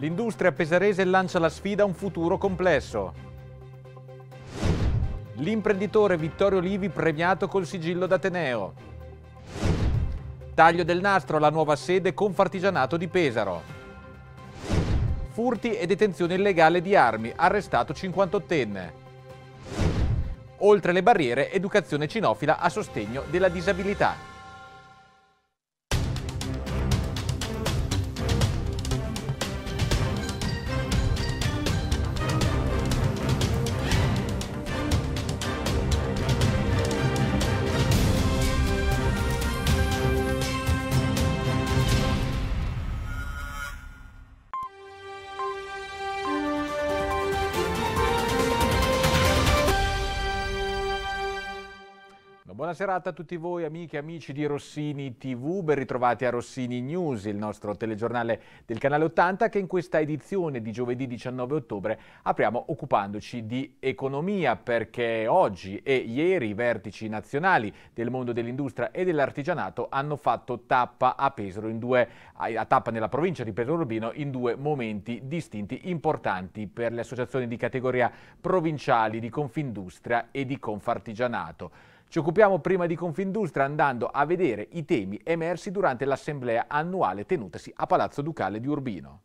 L'industria pesarese lancia la sfida a un futuro complesso. L'imprenditore Vittorio Livi premiato col sigillo d'Ateneo. Taglio del nastro alla nuova sede Confartigianato di Pesaro. Furti e detenzione illegale di armi, arrestato 58enne. Oltre le barriere, educazione cinofila a sostegno della disabilità. Buona serata a tutti voi amiche e amici di Rossini TV, ben ritrovati a Rossini News, il nostro telegiornale del canale 80 che in questa edizione di giovedì 19 ottobre apriamo occupandoci di economia perché oggi e ieri i vertici nazionali del mondo dell'industria e dell'artigianato hanno fatto tappa a Pesaro in due, a tappa nella provincia di Pesaro Urbino in due momenti distinti importanti per le associazioni di categoria provinciali di Confindustria e di Confartigianato. Ci occupiamo prima di Confindustria andando a vedere i temi emersi durante l'assemblea annuale tenutasi a Palazzo Ducale di Urbino.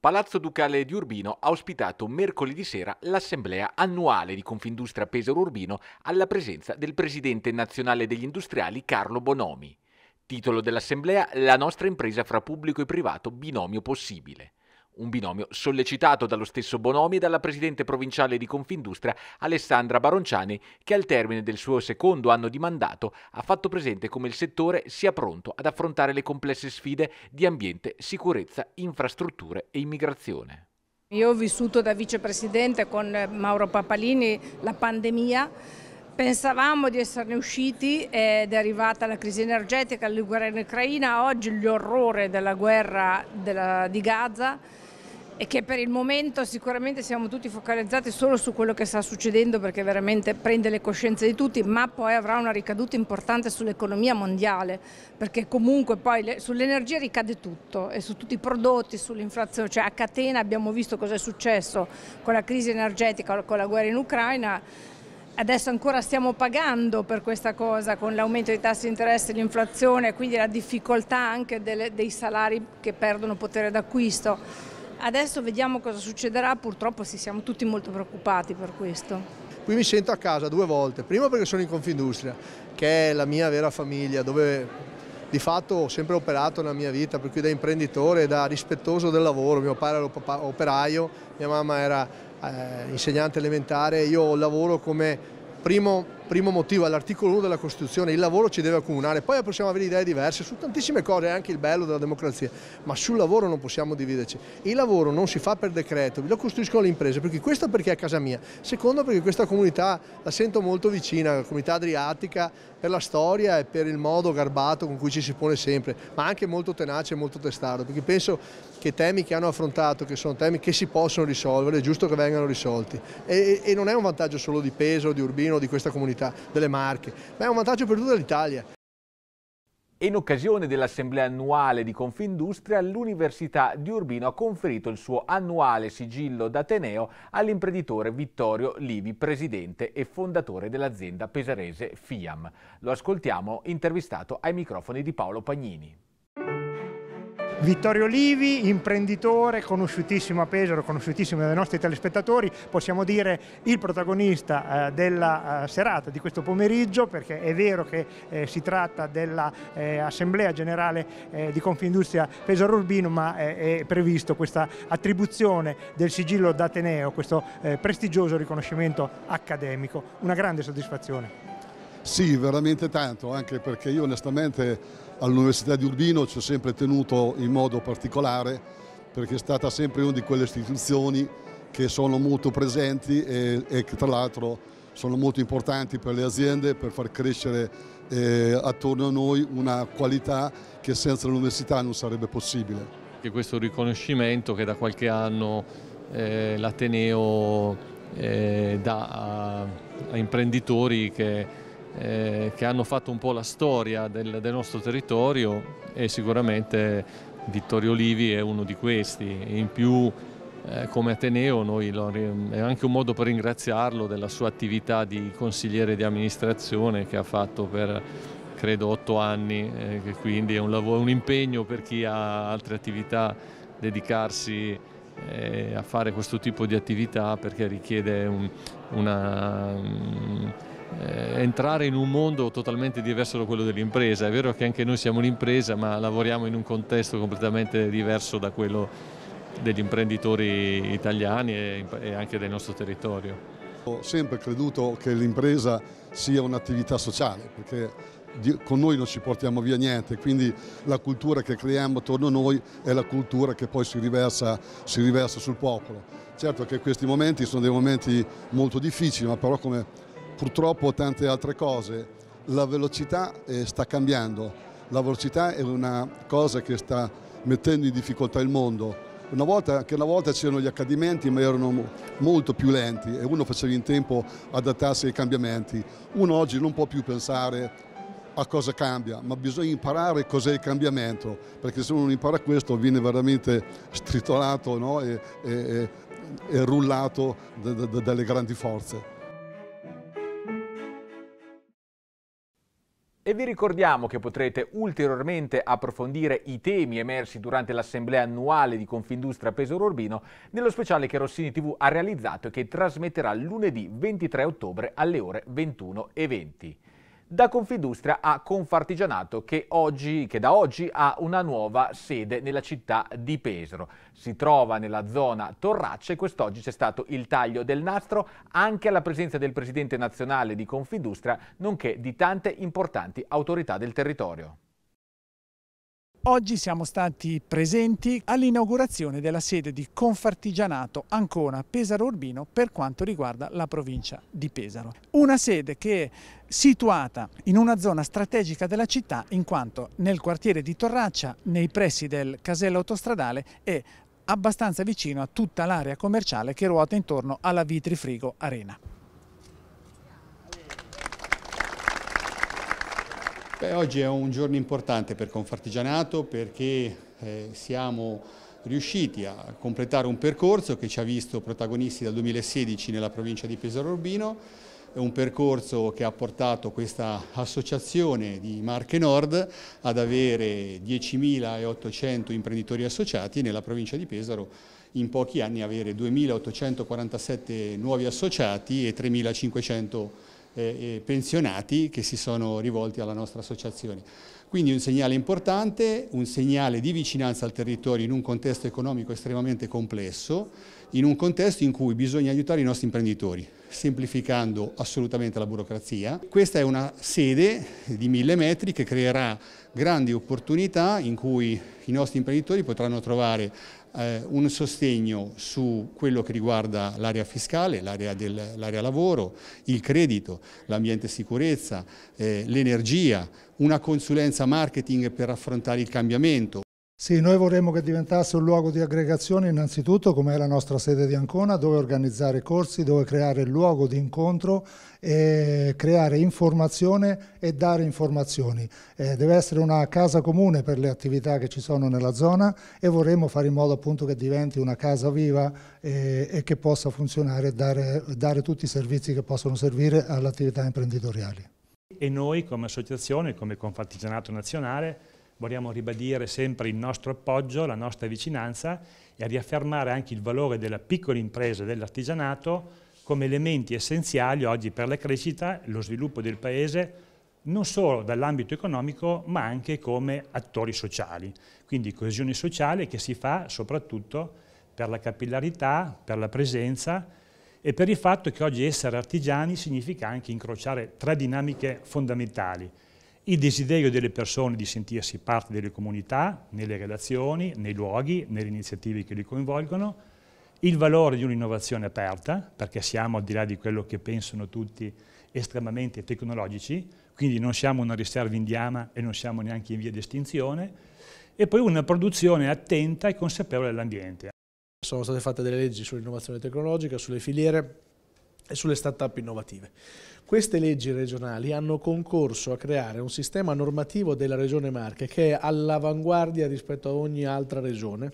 Palazzo Ducale di Urbino ha ospitato mercoledì sera l'assemblea annuale di Confindustria Pesaro Urbino alla presenza del presidente nazionale degli industriali Carlo Bonomi. Titolo dell'assemblea La nostra impresa fra pubblico e privato binomio possibile un binomio sollecitato dallo stesso Bonomi e dalla presidente provinciale di Confindustria Alessandra Baronciani, che al termine del suo secondo anno di mandato ha fatto presente come il settore sia pronto ad affrontare le complesse sfide di ambiente, sicurezza, infrastrutture e immigrazione. Io ho vissuto da vicepresidente con eh, Mauro Papalini la pandemia Pensavamo di esserne usciti ed è arrivata la crisi energetica, la guerra in Ucraina, oggi l'orrore della guerra della, di Gaza e che per il momento sicuramente siamo tutti focalizzati solo su quello che sta succedendo perché veramente prende le coscienze di tutti, ma poi avrà una ricaduta importante sull'economia mondiale, perché comunque poi sull'energia ricade tutto e su tutti i prodotti, sull'inflazione, cioè a catena abbiamo visto cosa è successo con la crisi energetica, con la guerra in Ucraina. Adesso ancora stiamo pagando per questa cosa con l'aumento dei tassi di interesse, l'inflazione, quindi la difficoltà anche delle, dei salari che perdono potere d'acquisto. Adesso vediamo cosa succederà, purtroppo sì, siamo tutti molto preoccupati per questo. Qui mi sento a casa due volte, prima perché sono in Confindustria, che è la mia vera famiglia, dove di fatto ho sempre operato nella mia vita, per cui da imprenditore, da rispettoso del lavoro, mio padre era operaio, mia mamma era eh, insegnante elementare, io lavoro come primo primo motivo è l'articolo 1 della Costituzione, il lavoro ci deve accomunare, poi possiamo avere idee diverse su tantissime cose, è anche il bello della democrazia, ma sul lavoro non possiamo dividerci. Il lavoro non si fa per decreto, lo costruiscono le imprese, perché questo perché è a casa mia, secondo perché questa comunità la sento molto vicina, la comunità adriatica, per la storia e per il modo garbato con cui ci si pone sempre, ma anche molto tenace e molto testardo, perché penso che temi che hanno affrontato, che sono temi che si possono risolvere, è giusto che vengano risolti. E, e non è un vantaggio solo di peso, di Urbino, di questa comunità città, delle Marche, ma è un vantaggio per tutta l'Italia. In occasione dell'assemblea annuale di Confindustria, l'Università di Urbino ha conferito il suo annuale sigillo d'Ateneo all'imprenditore Vittorio Livi, presidente e fondatore dell'azienda pesarese FIAM. Lo ascoltiamo intervistato ai microfoni di Paolo Pagnini. Vittorio Livi, imprenditore, conosciutissimo a Pesaro, conosciutissimo dai nostri telespettatori, possiamo dire il protagonista eh, della eh, serata di questo pomeriggio, perché è vero che eh, si tratta dell'Assemblea eh, Generale eh, di Confindustria Pesaro Urbino, ma eh, è previsto questa attribuzione del sigillo d'Ateneo, questo prestigioso riconoscimento accademico. Una grande soddisfazione. Sì, veramente tanto, anche perché io onestamente all'Università di Urbino ci ho sempre tenuto in modo particolare perché è stata sempre una di quelle istituzioni che sono molto presenti e, e che tra l'altro sono molto importanti per le aziende per far crescere eh, attorno a noi una qualità che senza l'università non sarebbe possibile. E questo riconoscimento che da qualche anno eh, l'Ateneo eh, dà a, a imprenditori che eh, che hanno fatto un po' la storia del, del nostro territorio e sicuramente Vittorio Olivi è uno di questi. In più eh, come Ateneo noi lo, è anche un modo per ringraziarlo della sua attività di consigliere di amministrazione che ha fatto per credo otto anni, eh, che quindi è un, lavoro, un impegno per chi ha altre attività dedicarsi eh, a fare questo tipo di attività perché richiede un, una... Um, eh, entrare in un mondo totalmente diverso da quello dell'impresa. È vero che anche noi siamo un'impresa, ma lavoriamo in un contesto completamente diverso da quello degli imprenditori italiani e anche del nostro territorio. Ho sempre creduto che l'impresa sia un'attività sociale, perché con noi non ci portiamo via niente, quindi la cultura che creiamo attorno a noi è la cultura che poi si riversa, si riversa sul popolo. Certo che questi momenti sono dei momenti molto difficili, ma però come purtroppo tante altre cose. La velocità eh, sta cambiando, la velocità è una cosa che sta mettendo in difficoltà il mondo. Una volta, anche una volta c'erano gli accadimenti ma erano molto più lenti e uno faceva in tempo adattarsi ai cambiamenti. Uno oggi non può più pensare a cosa cambia, ma bisogna imparare cos'è il cambiamento, perché se uno non impara questo viene veramente stritolato no? e, e, e, rullato dalle grandi forze. E vi ricordiamo che potrete ulteriormente approfondire i temi emersi durante l'assemblea annuale di Confindustria Pesaro Urbino nello speciale che Rossini TV ha realizzato e che trasmetterà lunedì 23 ottobre alle ore 21.20 da Confindustria a Confartigianato che, oggi, che, da oggi ha una nuova sede nella città di Pesaro. Si trova nella zona Torracce, quest'oggi c'è stato il taglio del nastro anche alla presenza del presidente nazionale di Confindustria nonché di tante importanti autorità del territorio. Oggi siamo stati presenti all'inaugurazione della sede di Confartigianato Ancona Pesaro Urbino per quanto riguarda la provincia di Pesaro. Una sede che è situata in una zona strategica della città in quanto nel quartiere di Torraccia, nei pressi del casello autostradale e abbastanza vicino a tutta l'area commerciale che ruota intorno alla Vitrifrigo Arena. Beh, oggi è un giorno importante per Confartigianato perché eh, siamo riusciti a completare un percorso che ci ha visto protagonisti dal 2016 nella provincia di Pesaro Urbino, è un percorso che ha portato questa associazione di Marche Nord ad avere 10.800 imprenditori associati nella provincia di Pesaro in pochi anni avere 2.847 nuovi associati e 3.500 imprenditori eh, eh, pensionati che si sono rivolti alla nostra associazione. Quindi un segnale importante, un segnale di vicinanza al territorio in un contesto economico estremamente complesso, in un contesto in cui bisogna aiutare i nostri imprenditori, semplificando assolutamente la burocrazia. Questa è una sede di mille metri che creerà grandi opportunità in cui i nostri imprenditori potranno trovare eh, un sostegno su quello che riguarda l'area fiscale, l'area lavoro, il credito, l'ambiente sicurezza, eh, l'energia, una consulenza marketing per affrontare il cambiamento, sì, noi vorremmo che diventasse un luogo di aggregazione innanzitutto come è la nostra sede di Ancona, dove organizzare corsi, dove creare il luogo di incontro, e creare informazione e dare informazioni. Eh, deve essere una casa comune per le attività che ci sono nella zona e vorremmo fare in modo appunto che diventi una casa viva e, eh, e che possa funzionare e dare, dare tutti i servizi che possono servire alle attività imprenditoriali. E noi come associazione, come Confartigianato Nazionale, vogliamo ribadire sempre il nostro appoggio, la nostra vicinanza e riaffermare anche il valore della piccola impresa e dell'artigianato come elementi essenziali oggi per la crescita, lo sviluppo del Paese, non solo dall'ambito economico ma anche come attori sociali. Quindi coesione sociale che si fa soprattutto per la capillarità, per la presenza e per il fatto che oggi essere artigiani significa anche incrociare tre dinamiche fondamentali il desiderio delle persone di sentirsi parte delle comunità, nelle relazioni, nei luoghi, nelle iniziative che li coinvolgono, il valore di un'innovazione aperta, perché siamo al di là di quello che pensano tutti estremamente tecnologici, quindi non siamo una riserva indiana e non siamo neanche in via di estinzione, e poi una produzione attenta e consapevole dell'ambiente. Sono state fatte delle leggi sull'innovazione tecnologica, sulle filiere, e sulle start-up innovative. Queste leggi regionali hanno concorso a creare un sistema normativo della Regione Marche che è all'avanguardia rispetto a ogni altra regione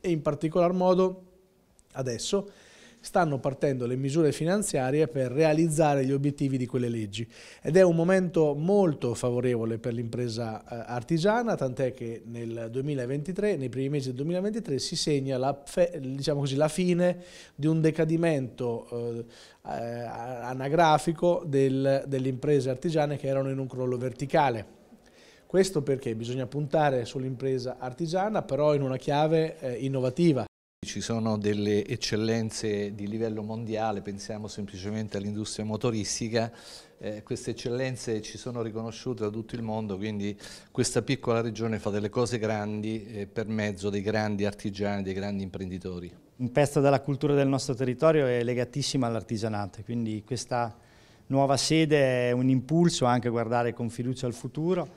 e in particolar modo adesso stanno partendo le misure finanziarie per realizzare gli obiettivi di quelle leggi ed è un momento molto favorevole per l'impresa eh, artigiana, tant'è che nel 2023, nei primi mesi del 2023 si segna la, diciamo così, la fine di un decadimento eh, eh, anagrafico del, delle imprese artigiane che erano in un crollo verticale. Questo perché bisogna puntare sull'impresa artigiana, però in una chiave eh, innovativa. Ci sono delle eccellenze di livello mondiale, pensiamo semplicemente all'industria motoristica, eh, queste eccellenze ci sono riconosciute da tutto il mondo, quindi questa piccola regione fa delle cose grandi eh, per mezzo dei grandi artigiani, dei grandi imprenditori. Un pezzo della cultura del nostro territorio è legatissimo all'artigianato, quindi questa nuova sede è un impulso anche a guardare con fiducia al futuro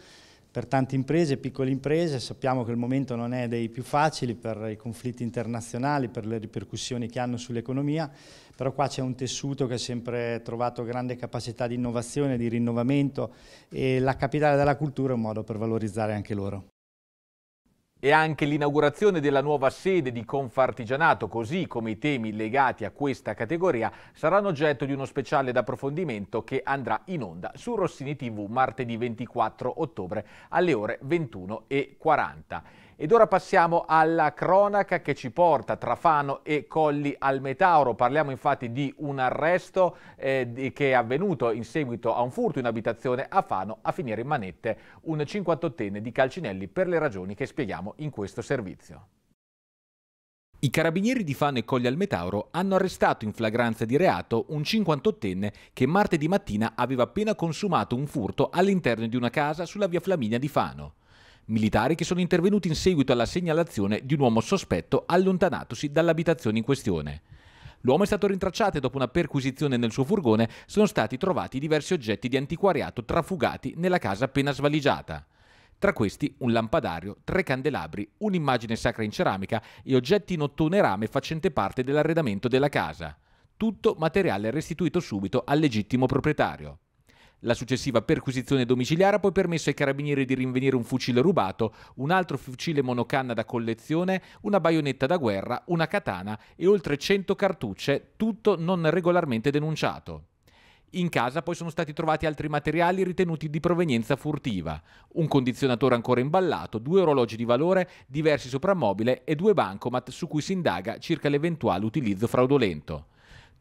per tante imprese, piccole imprese, sappiamo che il momento non è dei più facili per i conflitti internazionali, per le ripercussioni che hanno sull'economia, però qua c'è un tessuto che ha sempre trovato grande capacità di innovazione, di rinnovamento e la capitale della cultura è un modo per valorizzare anche loro. E anche l'inaugurazione della nuova sede di Confartigianato, così come i temi legati a questa categoria, saranno oggetto di uno speciale d'approfondimento che andrà in onda su Rossini TV martedì 24 ottobre alle ore 21.40. Ed ora passiamo alla cronaca che ci porta Trafano e Colli al Metauro. Parliamo infatti di un arresto eh, che è avvenuto in seguito a un furto in abitazione a Fano a finire in manette un 58enne di Calcinelli per le ragioni che spieghiamo in questo servizio. I carabinieri di Fano e Colli al Metauro hanno arrestato in flagranza di reato un 58enne che martedì mattina aveva appena consumato un furto all'interno di una casa sulla via Flaminia di Fano militari che sono intervenuti in seguito alla segnalazione di un uomo sospetto allontanatosi dall'abitazione in questione. L'uomo è stato rintracciato e dopo una perquisizione nel suo furgone sono stati trovati diversi oggetti di antiquariato trafugati nella casa appena svaligiata. Tra questi un lampadario, tre candelabri, un'immagine sacra in ceramica e oggetti in ottone rame facente parte dell'arredamento della casa. Tutto materiale restituito subito al legittimo proprietario. La successiva perquisizione domiciliare ha poi permesso ai carabinieri di rinvenire un fucile rubato, un altro fucile monocanna da collezione, una baionetta da guerra, una katana e oltre 100 cartucce, tutto non regolarmente denunciato. In casa poi sono stati trovati altri materiali ritenuti di provenienza furtiva, un condizionatore ancora imballato, due orologi di valore, diversi soprammobile e due bancomat su cui si indaga circa l'eventuale utilizzo fraudolento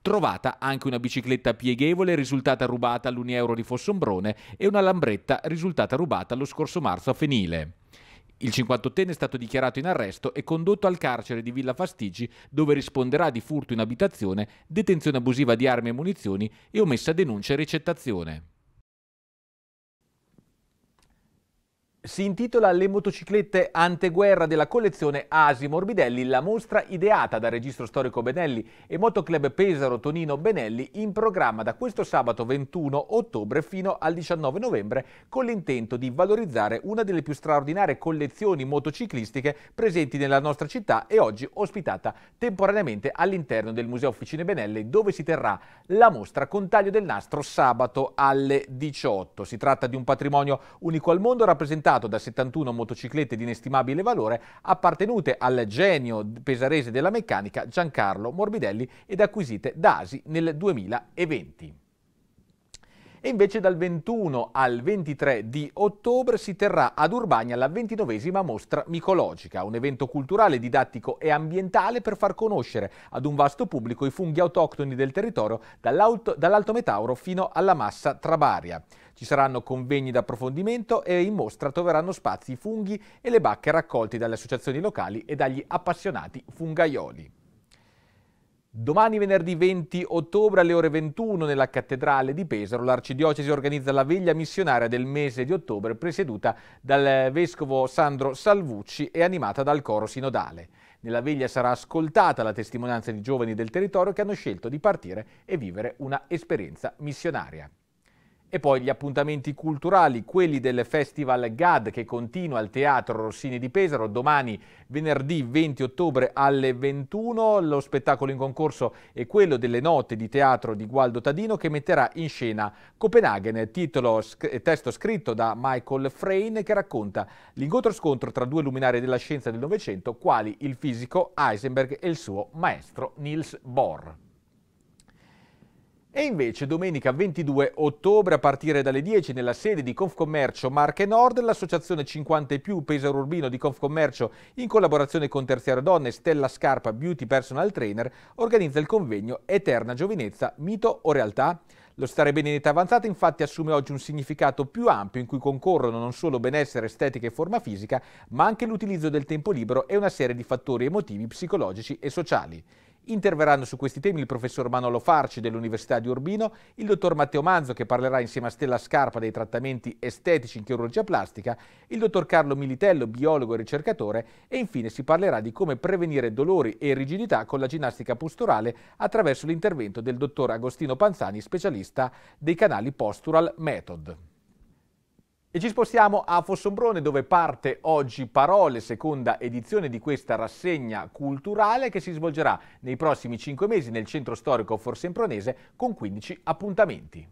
trovata anche una bicicletta pieghevole risultata rubata all'Unieuro di Fossombrone e una lambretta risultata rubata lo scorso marzo a Fenile. Il 58enne è stato dichiarato in arresto e condotto al carcere di Villa Fastigi, dove risponderà di furto in abitazione, detenzione abusiva di armi e munizioni e omessa denuncia e ricettazione. Si intitola Le motociclette anteguerra della collezione Asi Morbidelli, la mostra ideata dal registro storico Benelli e motoclub Pesaro Tonino Benelli in programma da questo sabato 21 ottobre fino al 19 novembre con l'intento di valorizzare una delle più straordinarie collezioni motociclistiche presenti nella nostra città e oggi ospitata temporaneamente all'interno del Museo Officine Benelli dove si terrà la mostra con taglio del nastro sabato alle 18. Si tratta di un patrimonio unico al mondo rappresentato completato da 71 motociclette di inestimabile valore appartenute al genio pesarese della meccanica Giancarlo Morbidelli ed acquisite da ASI nel 2020 e invece dal 21 al 23 di ottobre si terrà ad Urbania la 29esima mostra micologica, un evento culturale, didattico e ambientale per far conoscere ad un vasto pubblico i funghi autoctoni del territorio dall'alto metauro fino alla massa trabaria. Ci saranno convegni d'approfondimento e in mostra troveranno spazi i funghi e le bacche raccolti dalle associazioni locali e dagli appassionati fungaioli. Domani venerdì 20 ottobre alle ore 21 nella cattedrale di Pesaro l'arcidiocesi organizza la veglia missionaria del mese di ottobre presieduta dal vescovo Sandro Salvucci e animata dal coro sinodale. Nella veglia sarà ascoltata la testimonianza di giovani del territorio che hanno scelto di partire e vivere una esperienza missionaria. E poi gli appuntamenti culturali, quelli del Festival GAD che continua al Teatro Rossini di Pesaro domani venerdì 20 ottobre alle 21. Lo spettacolo in concorso è quello delle note di teatro di Gualdo Tadino che metterà in scena Copenaghen, titolo, eh, testo scritto da Michael Frayn che racconta l'incontro scontro tra due luminari della scienza del Novecento quali il fisico Heisenberg e il suo maestro Niels Bohr. E invece domenica 22 ottobre a partire dalle 10 nella sede di Confcommercio Marche Nord l'associazione 50 e più Pesaro Urbino di Confcommercio in collaborazione con Terziario Donne Stella Scarpa Beauty Personal Trainer organizza il convegno Eterna Giovinezza, Mito o Realtà? Lo stare bene in età avanzata infatti assume oggi un significato più ampio in cui concorrono non solo benessere, estetica e forma fisica, ma anche l'utilizzo del tempo libero e una serie di fattori emotivi, psicologici e sociali. Interverranno su questi temi il professor Manolo Farci dell'Università di Urbino, il dottor Matteo Manzo che parlerà insieme a Stella Scarpa dei trattamenti estetici in chirurgia plastica, il dottor Carlo Militello, biologo e ricercatore e infine si parlerà di come prevenire dolori e rigidità con la ginnastica posturale attraverso l'intervento del dottor Agostino Panzani, specialista dei canali Postural Method. E ci spostiamo a Fossombrone dove parte oggi Parole, seconda edizione di questa rassegna culturale che si svolgerà nei prossimi cinque mesi nel centro storico forsempronese con 15 appuntamenti.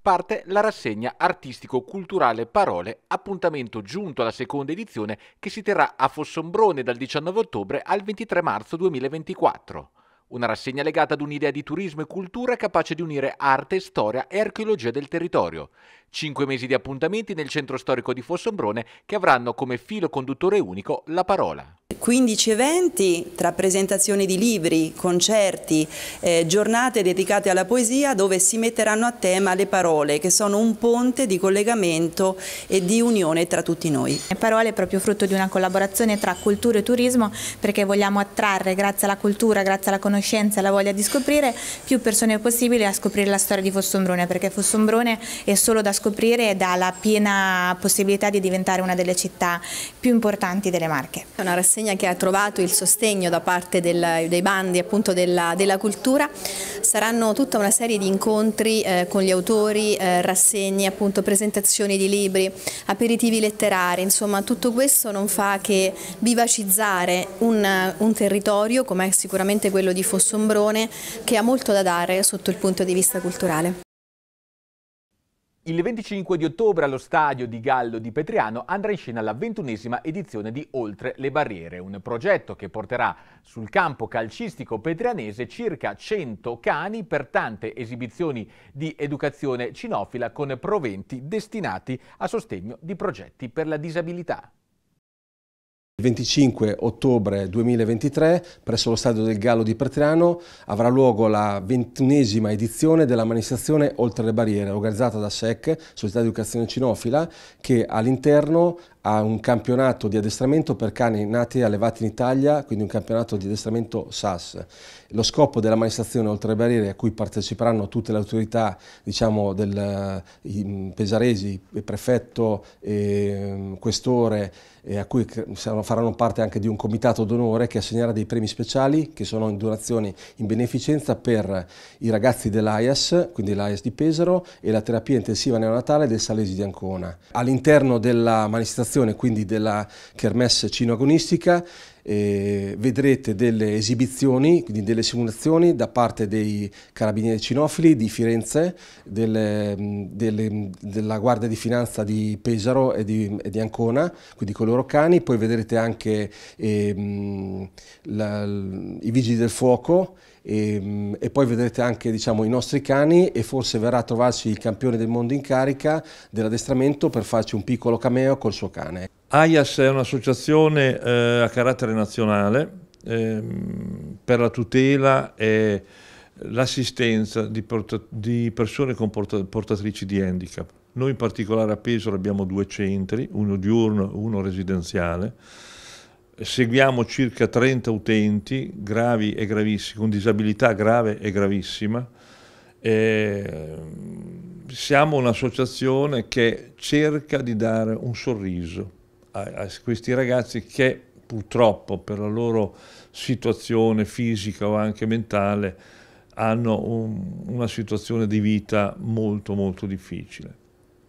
Parte la rassegna artistico-culturale Parole, appuntamento giunto alla seconda edizione che si terrà a Fossombrone dal 19 ottobre al 23 marzo 2024. Una rassegna legata ad un'idea di turismo e cultura capace di unire arte, storia e archeologia del territorio. Cinque mesi di appuntamenti nel centro storico di Fossombrone che avranno come filo conduttore unico la parola. 15 eventi tra presentazioni di libri, concerti, eh, giornate dedicate alla poesia dove si metteranno a tema le parole che sono un ponte di collegamento e di unione tra tutti noi. Le parole è proprio frutto di una collaborazione tra cultura e turismo perché vogliamo attrarre grazie alla cultura, grazie alla conoscenza e alla voglia di scoprire più persone possibili a scoprire la storia di Fossombrone perché Fossombrone è solo da scoprire scoprire e dà la piena possibilità di diventare una delle città più importanti delle Marche. È una rassegna che ha trovato il sostegno da parte del, dei bandi appunto della, della, cultura, saranno tutta una serie di incontri eh, con gli autori, eh, rassegne, appunto, presentazioni di libri, aperitivi letterari, insomma tutto questo non fa che vivacizzare un, un territorio come è sicuramente quello di Fossombrone che ha molto da dare sotto il punto di vista culturale. Il 25 di ottobre allo stadio di Gallo di Petriano andrà in scena la ventunesima edizione di Oltre le barriere, un progetto che porterà sul campo calcistico petrianese circa 100 cani per tante esibizioni di educazione cinofila con proventi destinati a sostegno di progetti per la disabilità. 25 ottobre 2023 presso lo Stadio del Gallo di Pertriano avrà luogo la ventunesima edizione della manifestazione Oltre le Barriere organizzata da SEC, Società di Educazione Cinofila, che all'interno a un campionato di addestramento per cani nati e allevati in Italia, quindi un campionato di addestramento SAS. Lo scopo della manifestazione oltre le barriere a cui parteciperanno tutte le autorità diciamo, del, eh, pesaresi, prefetto, e, ehm, questore, e a cui faranno parte anche di un comitato d'onore che assegnerà dei premi speciali che sono in donazioni in beneficenza per i ragazzi dell'AIAS, quindi l'AIAS di Pesaro e la terapia intensiva neonatale del Salesi di Ancona. All'interno della manifestazione organizzazione quindi della Kermesse Cinoagonistica eh, vedrete delle esibizioni, quindi delle simulazioni da parte dei carabinieri cinofili di Firenze, delle, delle, della Guardia di Finanza di Pesaro e di, e di, Ancona, quindi con i loro cani, poi vedrete anche eh, la, i Vigili del Fuoco e, e, poi vedrete anche diciamo, i nostri cani e forse verrà a trovarci il campione del mondo in carica dell'addestramento per farci un piccolo cameo col suo cane. AIAS è un'associazione eh, a carattere nazionale eh, per la tutela e l'assistenza di, di, persone con porta portatrici di handicap. Noi in particolare a Pesaro abbiamo due centri, uno diurno e uno residenziale. Seguiamo circa 30 utenti gravi e gravissimi, con disabilità grave e gravissima. Eh, siamo un'associazione che cerca di dare un sorriso a, a questi ragazzi che purtroppo per la loro situazione fisica o anche mentale hanno un, una situazione di vita molto molto difficile.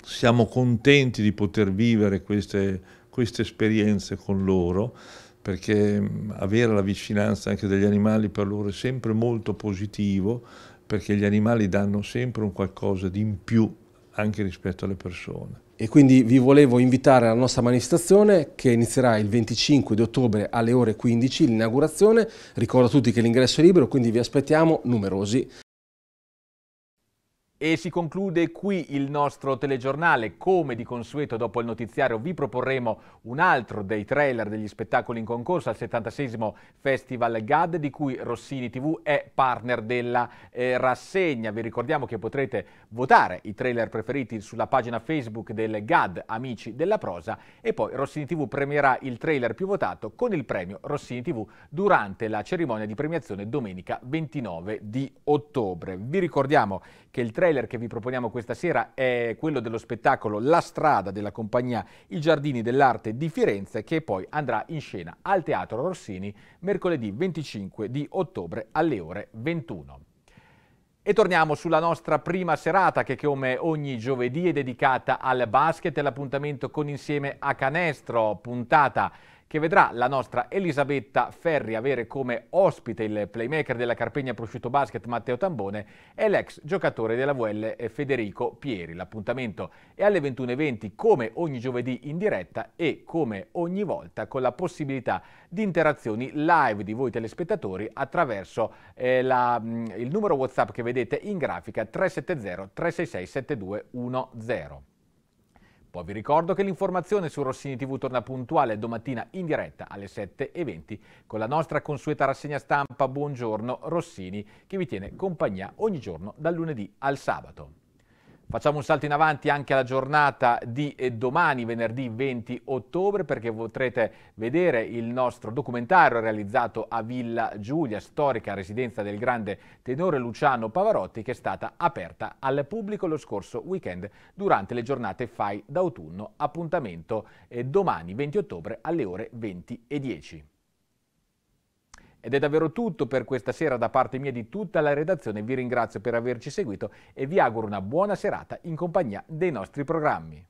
Siamo contenti di poter vivere queste, queste esperienze con loro perché avere la vicinanza anche degli animali per loro è sempre molto positivo perché gli animali danno sempre un qualcosa di in più anche rispetto alle persone e quindi vi volevo invitare alla nostra manifestazione che inizierà il 25 di ottobre alle ore 15, l'inaugurazione. Ricordo a tutti che l'ingresso è libero, quindi vi aspettiamo numerosi. E si conclude qui il nostro telegiornale. Come di consueto dopo il notiziario vi proporremo un altro dei trailer degli spettacoli in concorso al 76 Festival GAD di cui Rossini TV è partner della eh, rassegna. Vi ricordiamo che potrete votare i trailer preferiti sulla pagina Facebook del GAD Amici della Prosa e poi Rossini TV premierà il trailer più votato con il premio Rossini TV durante la cerimonia di premiazione domenica 29 di ottobre. Vi ricordiamo che il trailer trailer che vi proponiamo questa sera è quello dello spettacolo La strada della compagnia I Giardini dell'Arte di Firenze che poi andrà in scena al Teatro Rossini mercoledì 25 di ottobre alle ore 21. E torniamo sulla nostra prima serata che come ogni giovedì è dedicata al basket e all'appuntamento con Insieme a Canestro, puntata che vedrà la nostra Elisabetta Ferri avere come ospite il playmaker della Carpegna Prosciutto Basket Matteo Tambone e l'ex giocatore della VL eh, Federico Pieri. L'appuntamento è alle 21.20 come ogni giovedì in diretta e come ogni volta con la possibilità di interazioni live di voi telespettatori attraverso eh, la, mm, il numero WhatsApp che vedete in grafica 370 366 7210. Poi vi ricordo che l'informazione su Rossini TV torna puntuale domattina in diretta alle 7.20 con la nostra consueta rassegna stampa Buongiorno Rossini che vi tiene compagnia ogni giorno dal lunedì al sabato. Facciamo un salto in avanti anche alla giornata di eh, domani, venerdì 20 ottobre, perché potrete vedere il nostro documentario realizzato a Villa Giulia, storica residenza del grande tenore Luciano Pavarotti, che è stata aperta al pubblico lo scorso weekend durante le giornate FAI d'autunno. Appuntamento eh, domani 20 ottobre alle ore 20.10. Ed è davvero tutto per questa sera da parte mia di tutta la redazione. Vi ringrazio per averci seguito e vi auguro una buona serata in compagnia dei nostri programmi.